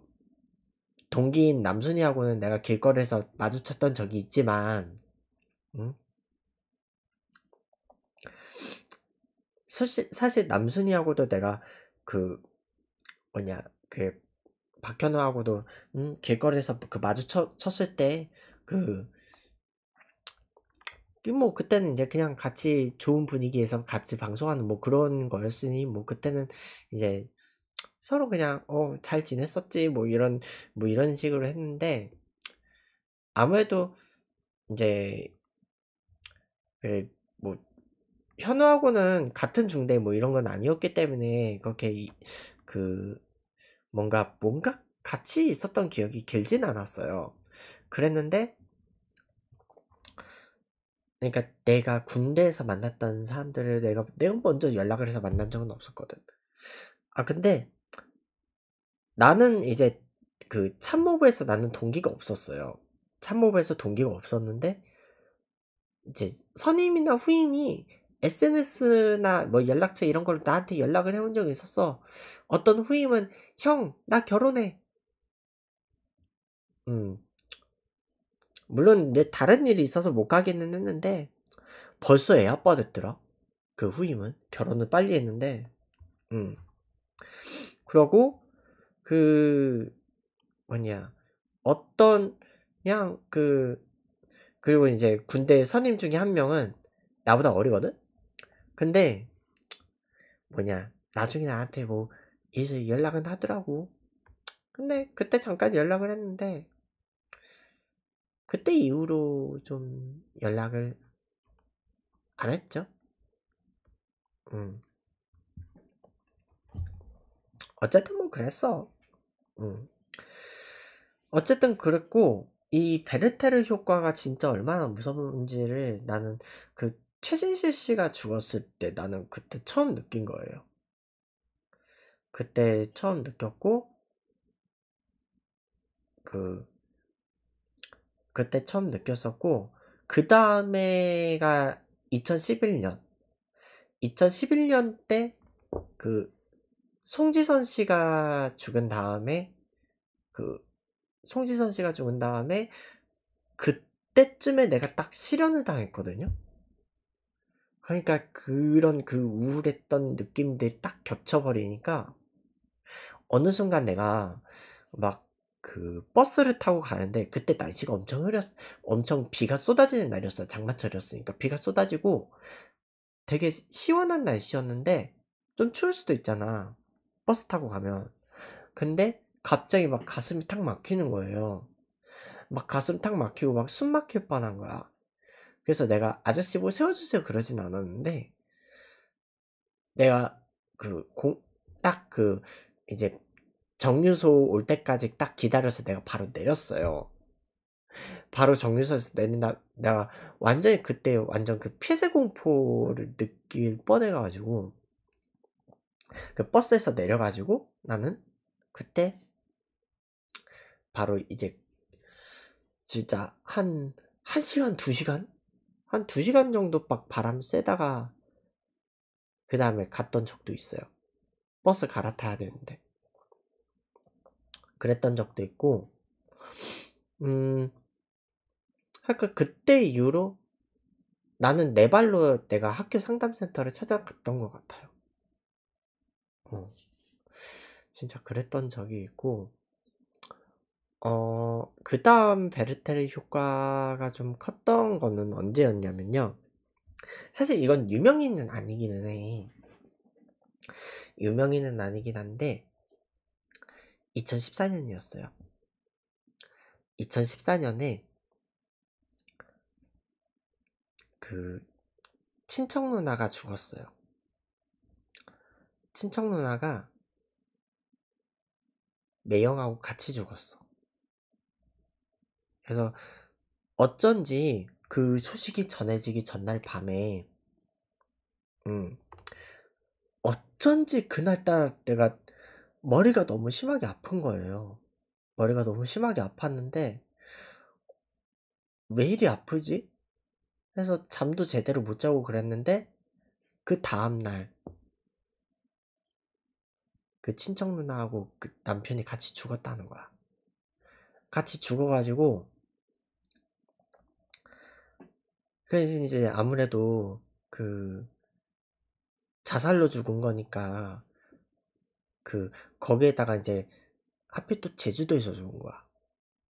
동기인 남순이하고는 내가 길거리에서 마주쳤던 적이 있지만 응? 사실, 사실 남순이하고도 내가 그 뭐냐 그 박현우하고도 음, 길거리에서 그 마주쳤을 때그 그 뭐 그때는 이제 그냥 같이 좋은 분위기에서 같이 방송하는 뭐 그런 거였으니 뭐 그때는 이제 서로 그냥 어잘 지냈었지 뭐 이런 뭐 이런 식으로 했는데 아무래도 이제 그 현우하고는 같은 중대 뭐 이런 건 아니었기 때문에 그렇게 이, 그 뭔가 뭔가 같이 있었던 기억이 길진 않았어요. 그랬는데 그러니까 내가 군대에서 만났던 사람들을 내가 내가 먼저 연락을 해서 만난 적은 없었거든. 아 근데 나는 이제 그 참모부에서 나는 동기가 없었어요. 참모부에서 동기가 없었는데 이제 선임이나 후임이 SNS나 뭐 연락처 이런 걸 나한테 연락을 해온 적이 있었어. 어떤 후임은 형, 나 결혼해. 음. 물론 내 다른 일이 있어서 못 가기는 했는데 벌써 애 아빠 됐더라. 그 후임은 결혼을 빨리 했는데. 음. 그러고 그 뭐냐 어떤 그냥 그 그리고 이제 군대 선임 중에 한 명은 나보다 어리거든? 근데 뭐냐 나중에 나한테 뭐 이제 연락은 하더라고 근데 그때 잠깐 연락을 했는데 그때 이후로 좀 연락을 안 했죠 음. 어쨌든 뭐 그랬어 음. 어쨌든 그랬고 이 베르테르 효과가 진짜 얼마나 무서운지를 나는 그 최진실 씨가 죽었을 때 나는 그때 처음 느낀 거예요. 그때 처음 느꼈고, 그, 그때 처음 느꼈었고, 그 다음에가 2011년. 2011년 때 그 송지선 씨가 죽은 다음에 그 송지선 씨가 죽은 다음에 그때쯤에 내가 딱 실연을 당했거든요. 그러니까 그런 그 우울했던 느낌들이 딱 겹쳐버리니까 어느 순간 내가 막 그 버스를 타고 가는데 그때 날씨가 엄청 흐렸 엄청 비가 쏟아지는 날이었어 장마철이었으니까 비가 쏟아지고 되게 시원한 날씨였는데 좀 추울 수도 있잖아 버스 타고 가면 근데 갑자기 막 가슴이 탁 막히는 거예요 막 가슴 탁 막히고 막 숨 막힐 뻔한 거야 그래서 내가 아저씨 뭐 세워주세요 그러진 않았는데 내가 그 공딱그 그 이제 정류소 올 때까지 딱 기다려서 내가 바로 내렸어요. 바로 정류소에서 내린다 내가 완전히 그때 완전 그 폐쇄 공포를 느낄 뻔해가지고 그 버스에서 내려가지고 나는 그때 바로 이제 진짜 한 1시간, 2시간 한 2시간 정도 막 바람 쐬다가 그 다음에 갔던 적도 있어요. 버스 갈아타야 되는데. 그랬던 적도 있고, 음, 그러니까 그때 이후로 나는 내 네 발로 내가 학교 상담센터를 찾아갔던 것 같아요. 어. 진짜 그랬던 적이 있고, 어 그다음 베르텔 효과가 좀 컸던 거는 언제였냐면요. 사실 이건 유명인은 아니기는 해. 유명인은 아니긴 한데 2014년이었어요. 2014년에 그 친척 누나가 죽었어요. 친척 누나가 매형하고 같이 죽었어. 그래서 어쩐지 그 소식이 전해지기 전날 밤에 음 어쩐지 그날따라 내가 머리가 너무 심하게 아픈 거예요. 머리가 너무 심하게 아팠는데 왜 이리 아프지? 그래서 잠도 제대로 못 자고 그랬는데 그 다음날 그 친척 누나하고 그 남편이 같이 죽었다는 거야. 같이 죽어가지고 그래서 이제 아무래도 그 자살로 죽은 거니까 그 거기에다가 이제 하필 또 제주도에서 죽은 거야.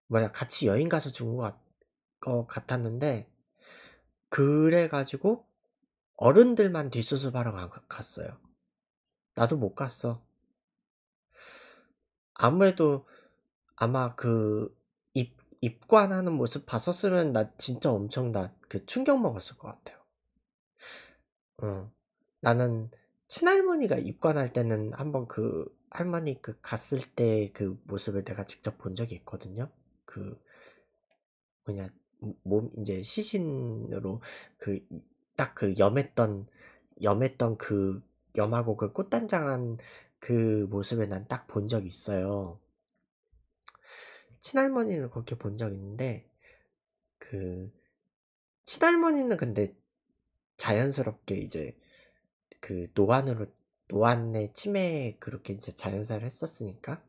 뭐냐 같이 여행 가서 죽은 것 같, 았는데 그래가지고 어른들만 뒷수습하러 갔어요. 나도 못 갔어. 아무래도 아마 그 입관하는 모습 봤었으면 나 진짜 엄청 나그 충격 먹었을 것 같아요. 어, 나는 친할머니가 입관할 때는 한번 그 할머니 그 갔을 때 그 모습을 내가 직접 본 적이 있거든요. 그 뭐냐 몸 이제 시신으로 그 딱그 그 염했던 염했던 그 염하고 그 꽃단장한 그 모습을 난 딱 본 적이 있어요. 친할머니를 그렇게 본 적 있는데 그 친할머니는 근데 자연스럽게 이제 그 노안으로 노안의 치매 그렇게 이제 자연사를 했었으니까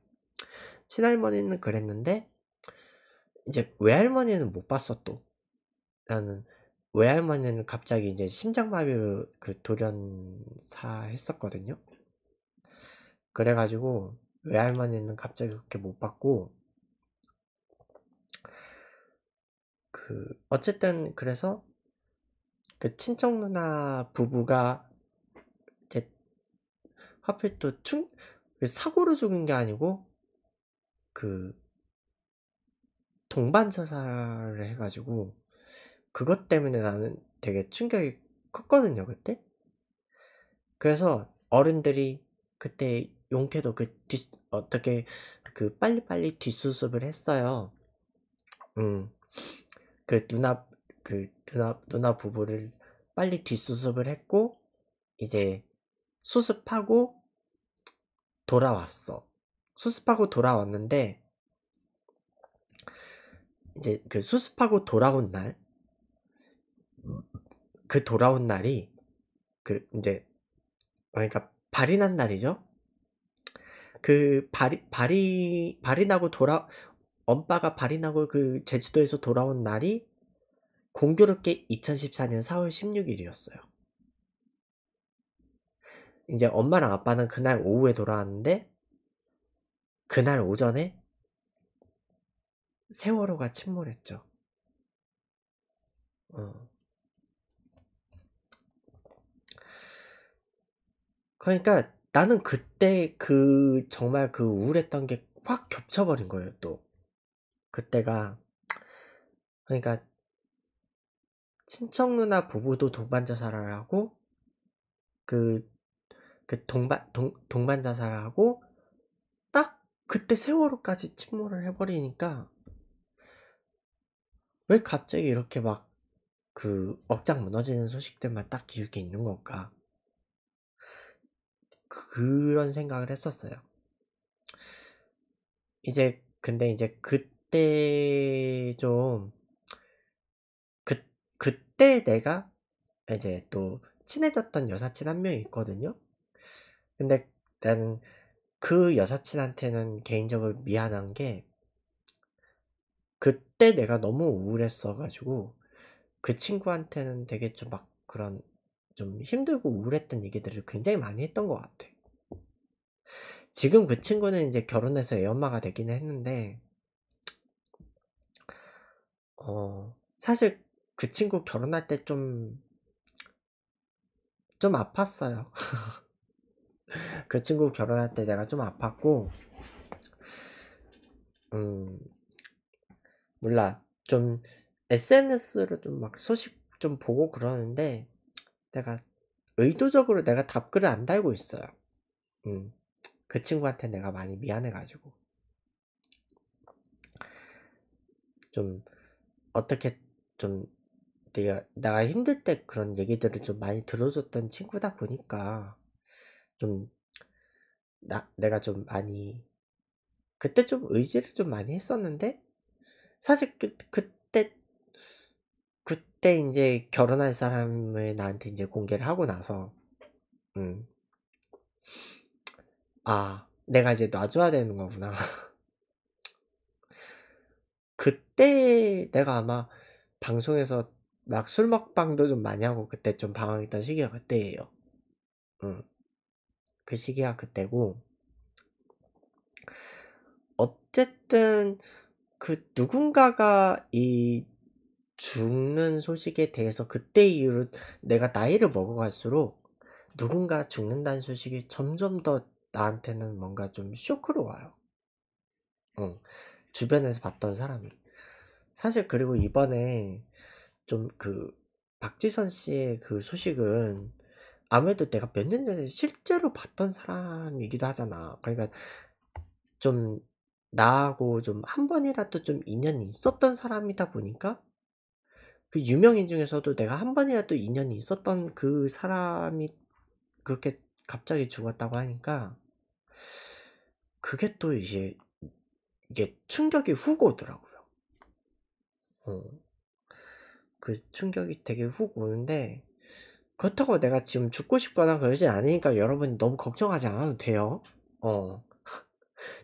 친할머니는 그랬는데 이제 외할머니는 못 봤어 또 나는 외할머니는 갑자기 이제 심장마비로 그 돌연사 했었거든요 그래가지고 외할머니는 갑자기 그렇게 못 봤고 그 어쨌든 그래서 그 친척 누나 부부가 이제 하필 또충 그 사고로 죽은 게 아니고 그 동반 자살을 해가지고 그것 때문에 나는 되게 충격이 컸거든요 그때 그래서 어른들이 그때 용케도 그 뒤, 어떻게 그 빨리빨리 뒷수습을 했어요 음그 누나 그 누나 누나 부부를 빨리 뒷수습을 했고 이제 수습하고 돌아왔어. 수습하고 돌아왔는데 이제 그 수습하고 돌아온 날 그 돌아온 날이 그 이제 그러니까 발인한 날이죠. 그 발이 발이 발이 나고 돌아 엄빠가 바리나고그 제주도에서 돌아온 날이 공교롭게 2014년 4월 16일이었어요. 이제 엄마랑 아빠는 그날 오후에 돌아왔는데 그날 오전에 세월호가 침몰했죠. 어. 그러니까 나는 그때 그 정말 그 우울했던 게 확 겹쳐버린 거예요, 또. 그때가 그러니까 친척 누나 부부도 동반자 살해하고 그, 그 동반 동, 동반자 살해하고 딱 그때 세월호까지 침몰을 해버리니까 왜 갑자기 이렇게 막 그 억장 무너지는 소식들만 딱 이렇게 있는 걸까? 그, 그런 생각을 했었어요. 이제 근데 이제 그 그때 좀, 그, 그때 내가 이제 또 친해졌던 여사친 한 명이 있거든요? 근데 난 그 여사친한테는 개인적으로 미안한 게, 그때 내가 너무 우울했어가지고, 그 친구한테는 되게 좀 막 그런 좀 힘들고 우울했던 얘기들을 굉장히 많이 했던 것 같아. 지금 그 친구는 이제 결혼해서 애엄마가 되긴 했는데, 어, 사실 그 친구 결혼할 때 좀, 좀 아팠어요. 그 친구 결혼할 때 내가 좀 아팠고, 음, 몰라. 좀 SNS로 좀 막 소식 좀 보고 그러는데, 내가 의도적으로 내가 답글을 안 달고 있어요. 음, 그 친구한테 내가 많이 미안해가지고. 좀, 어떻게 좀 내가 내가 힘들 때 그런 얘기들을 좀 많이 들어줬던 친구다 보니까 좀 나, 내가 좀 많이 그때 좀 의지를 좀 많이 했었는데 사실 그, 그때 그때 이제 결혼할 사람을 나한테 이제 공개를 하고 나서 음. 아 내가 이제 놔줘야 되는 거구나 그때 내가 아마 방송에서 막 술 먹방도 좀 많이 하고 그때 좀 방황했던 시기가 그때예요. 응. 그 시기가 그때고 어쨌든 그 누군가가 이 죽는 소식에 대해서 그때 이후로 내가 나이를 먹어갈수록 누군가 죽는다는 소식이 점점 더 나한테는 뭔가 좀 쇼크로 와요. 응. 주변에서 봤던 사람이. 사실 그리고 이번에 좀 그 박지선 씨의 그 소식은 아무래도 내가 몇 년 전에 실제로 봤던 사람이기도 하잖아. 그러니까 좀 나하고 좀 한 번이라도 좀 인연이 있었던 사람이다 보니까 그 유명인 중에서도 내가 한 번이라도 인연이 있었던 그 사람이 그렇게 갑자기 죽었다고 하니까 그게 또 이제 이게 충격이 후고 더라고 어. 그 충격이 되게 훅 오는데 그렇다고 내가 지금 죽고 싶거나 그러진 않으니까 여러분 너무 걱정하지 않아도 돼요. 어.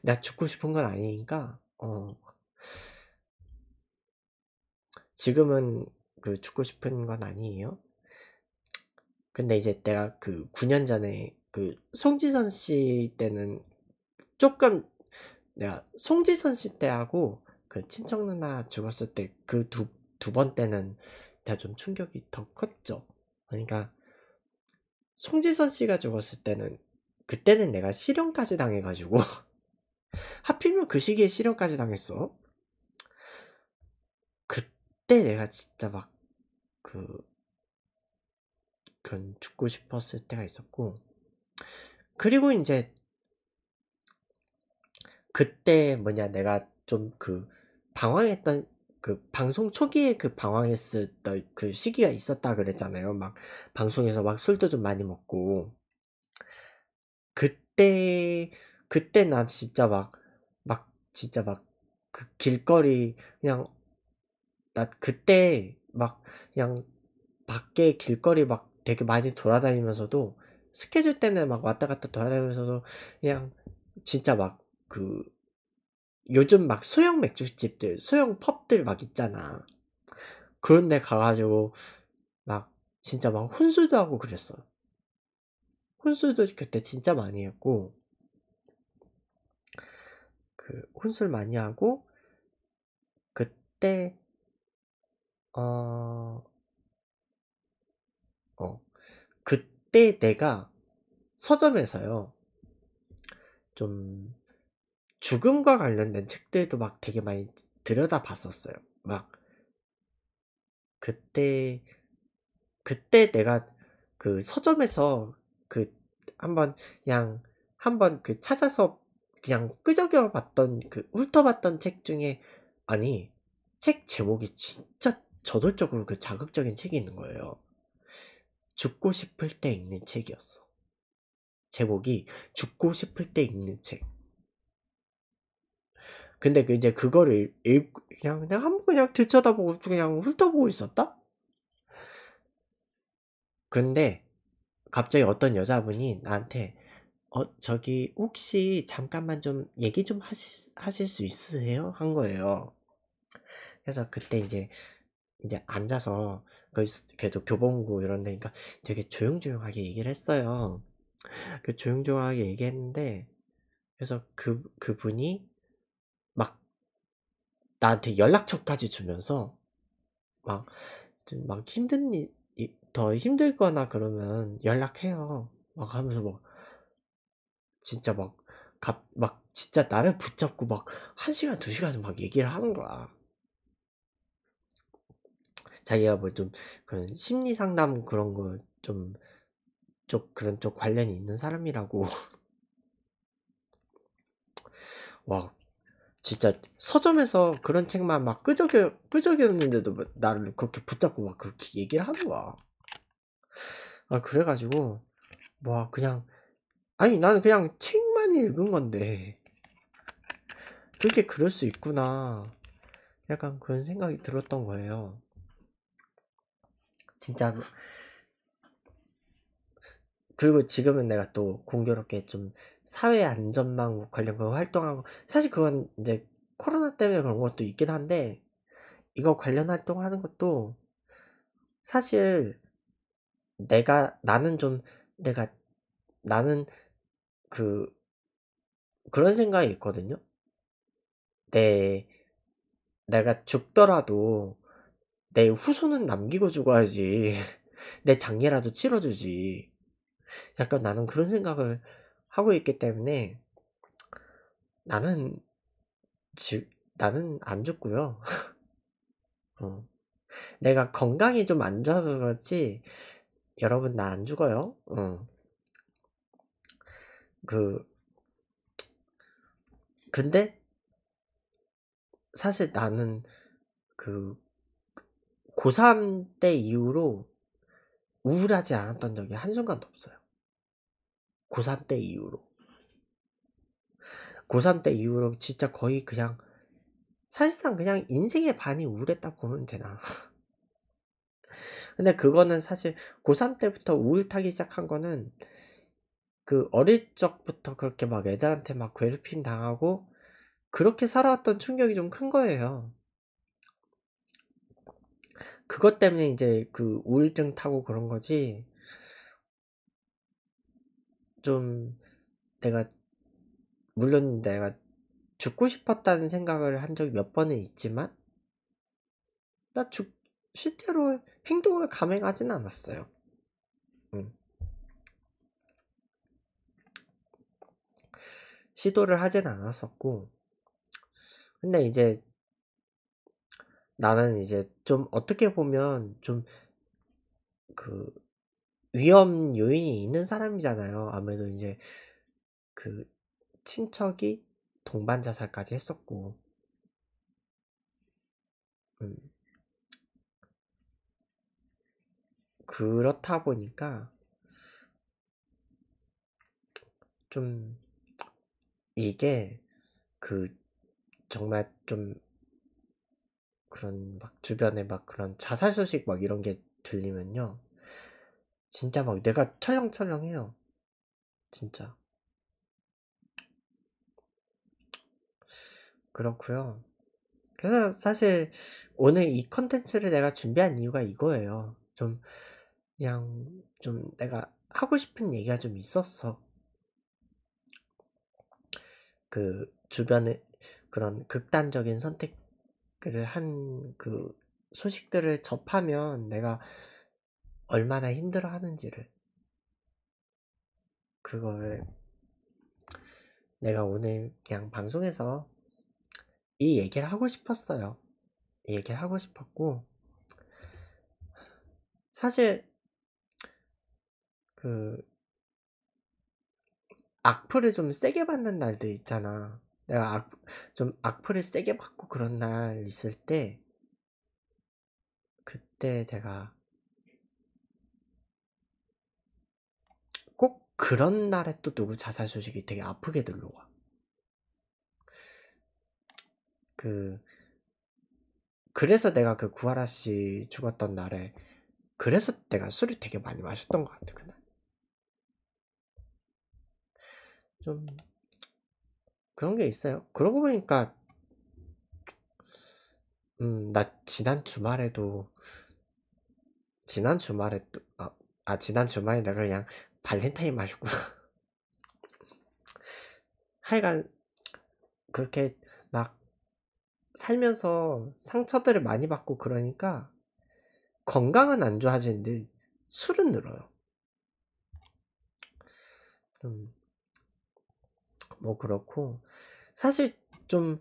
나 죽고 싶은 건 아니니까, 어. 지금은 그 죽고 싶은 건 아니에요. 근데 이제 내가 그 9년 전에 그 송지선 씨 때는 조금 내가 송지선 씨 때하고 그 친척 누나 죽었을 때 그 두 두 번 때는 내가 좀 충격이 더 컸죠. 그러니까 송지선 씨가 죽었을 때는 그때는 내가 실형까지 당해가지고 하필이면 그 시기에 실형까지 당했어. 그때 내가 진짜 막 그 그런 죽고 싶었을 때가 있었고 그리고 이제 그때 뭐냐 내가 좀그 방황했던 그 방송 초기에 그 방황했을 때 그 시기가 있었다 그랬잖아요. 막 방송에서 막 술도 좀 많이 먹고 그때 그때 나 진짜 막 막 진짜 막 그 길거리 그냥 나 그때 막 그냥 밖에 길거리 막 되게 많이 돌아다니면서도 스케줄 때문에 막 왔다 갔다 돌아다니면서도 그냥 진짜 막그 요즘 막 소형 맥주집들, 소형 펍들 막 있잖아. 그런 데 가가지고 막 진짜 막 혼술도 하고 그랬어. 혼술도 그때 진짜 많이 했고, 그 혼술 많이 하고, 그때, 어, 어, 그때 내가 서점에서요, 좀, 죽음과 관련된 책들도 막 되게 많이 들여다 봤었어요. 막, 그때, 그때 내가 그 서점에서 그 한번 그냥 한번 그 찾아서 그냥 끄적여 봤던 그 훑어봤던 책 중에 아니 책 제목이 진짜 저돌적으로 그 자극적인 책이 있는 거예요. 죽고 싶을 때 읽는 책이었어. 제목이 죽고 싶을 때 읽는 책. 근데 그 이제 그거를 읽, 그냥 그냥 한 번 그냥 들쳐다보고 그냥 훑어보고 있었다. 근데 갑자기 어떤 여자분이 나한테 어 저기 혹시 잠깐만 좀 얘기 좀 하시, 하실 수 있으세요? 한 거예요. 그래서 그때 이제 이제 앉아서 그래도 교보문고 이런 데니까 되게 조용조용하게 얘기를 했어요. 그 조용조용하게 얘기했는데 그래서 그 그분이 나한테 연락처까지 주면서 막 좀 막 힘든 일, 더 힘들거나 그러면 연락해요. 막 하면서 막 진짜 막, 갑, 막 진짜 나를 붙잡고 막1 시간 2 시간 막 얘기를 하는 거야. 자기가 뭐 좀 그런 심리 상담 그런 거 좀 쪽 그런 쪽 관련이 있는 사람이라고 와 진짜 서점에서 그런 책만 막 끄적여 끄적였는데도 나를 그렇게 붙잡고 막 그렇게 얘기를 하는 거야. 아 그래가지고 뭐 그냥 아니 나는 그냥 책만 읽은 건데 그게 렇 그럴 수 있구나 약간 그런 생각이 들었던 거예요. 진짜 그리고 지금은 내가 또 공교롭게 좀 사회 안전망 관련 그 활동하고 사실 그건 이제 코로나 때문에 그런 것도 있긴 한데 이거 관련 활동하는 것도 사실 내가 나는 좀 내가 나는 그 그런 생각이 있거든요. 내 내가 죽더라도 내 후손은 남기고 죽어야지 내 장례라도 치러주지 약간 나는 그런 생각을 하고 있기 때문에 나는 지, 나는 안 죽고요. 어. 내가 건강이 좀 안 좋아서 그렇지 여러분 나 안 죽어요. 어. 그 근데 사실 나는 그 고3 때 이후로 우울하지 않았던 적이 한순간도 없어요. 고3 때 이후로. 고3 때 이후로 진짜 거의 그냥, 사실상 그냥 인생의 반이 우울했다 보면 되나. 근데 그거는 사실 고3 때부터 우울 타기 시작한 거는 그 어릴 적부터 그렇게 막 애들한테 막 괴롭힘 당하고 그렇게 살아왔던 충격이 좀 큰 거예요. 그것 때문에 이제 그 우울증 타고 그런 거지. 좀 내가 물론 내가 죽고 싶었다는 생각을 한 적이 몇 번은 있지만 나 죽, 실제로 행동을 감행하진 않았어요. 음. 시도를 하진 않았었고, 근데 이제 나는 이제 좀 어떻게 보면 좀그 위험 요인이 있는 사람이잖아요. 아무래도 이제 그 친척이 동반 자살까지 했었고, 음. 그렇다 보니까 좀 이게 그 정말 좀 그런 막 주변에 막 그런 자살 소식 막 이런 게 들리면요. 진짜 막 내가 철렁철렁해요. 진짜. 그렇고요. 그래서 사실 오늘 이 컨텐츠를 내가 준비한 이유가 이거예요. 좀 그냥 좀 내가 하고 싶은 얘기가 좀 있었어. 그 주변에 그런 극단적인 선택을 한 그 소식들을 접하면 내가 얼마나 힘들어 하는지를 그걸 내가 오늘 그냥 방송에서 이 얘기를 하고 싶었어요. 이 얘기를 하고 싶었고 사실 그 악플을 좀 세게 받는 날도 있잖아. 내가 악, 좀 악플을 세게 받고 그런 날 있을 때 그때 제가 그런 날에 또 누구 자살 소식이 되게 아프게 들려와. 그, 그래서 내가 그 구하라 씨 죽었던 날에, 그래서 내가 술을 되게 많이 마셨던 것 같아, 그날. 좀, 그런 게 있어요. 그러고 보니까, 음, 나 지난 주말에도, 지난 주말에 또, 아, 아 지난 주말에 내가 그냥 발렌타인 맛이구 하여간 그렇게 막 살면서 상처들을 많이 받고 그러니까 건강은 안 좋아지는데 술은 늘어요. 음, 뭐 그렇고 사실 좀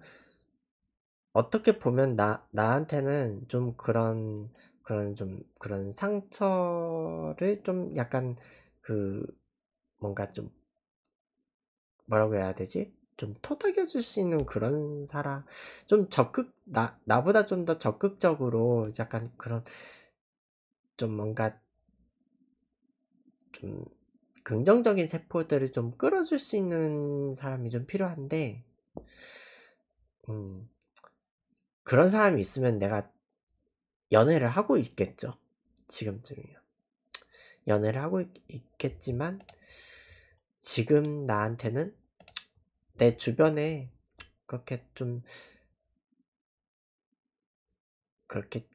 어떻게 보면 나 나한테는 좀 그런 그런 좀 그런 상처를 좀 약간 그 뭔가 좀 뭐라고 해야 되지? 좀 토닥여줄 수 있는 그런 사람, 좀 적극, 나, 나보다 좀 더 적극적으로 약간 그런, 좀 뭔가, 좀 긍정적인 세포들을 좀 끌어줄 수 있는 사람이 좀 필요한데, 음, 그런 사람이 있으면 내가 연애를 하고 있겠죠. 지금쯤이요 연애를 하고 있, 있겠지만 지금 나한테는 내 주변에 그렇게 좀 그렇게